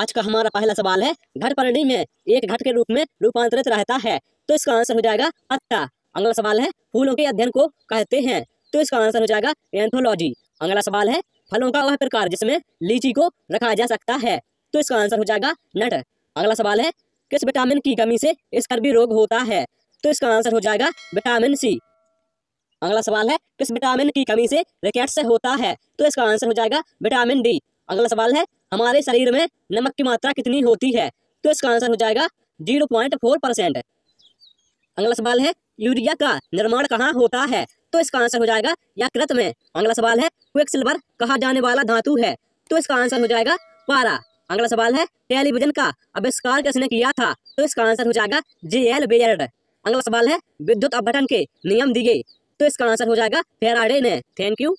आज का हमारा पहला सवाल है घट परिणी में एक घट के रूप में रूपांतरित रहता है तो इसका आंसर हो जाएगा अत्ता अगला सवाल है फूलों के अध्ययन को कहते हैं तो इसका आंसर हो जाएगा एंथोलॉजी अगला सवाल है फलों का वह प्रकार जिसमें लीची को रखा जा सकता है तो इसका आंसर हो जाएगा नट अगला सवाल है किस विटामिन की कमी से स्कर्वी रोग होता है तो इसका आंसर हो जाएगा विटामिन सी अगला सवाल है किस विटामिन की कमी से रिकेट्स होता है तो इसका आंसर हो जाएगा विटामिन डी अगला सवाल है हमारे शरीर में नमक की मात्रा कितनी होती है तो इसका आंसर हो जाएगा जीरो पॉइंट फोर परसेंट अगला सवाल है यूरिया का निर्माण कहाँ होता है तो इसका आंसर हो जाएगा यकृत में अगला सवाल है क्विक सिल्वर कहा जाने वाला धातु है तो इसका आंसर हो जाएगा पारा अगला सवाल है टेलीविजन का आविष्कार किसने किया था तो इसका आंसर हो जाएगा जे एल बेयर्ड अगला सवाल है विद्युत अपघटन के नियम दिए तो इसका आंसर हो जाएगा फेराडे ने थैंक यू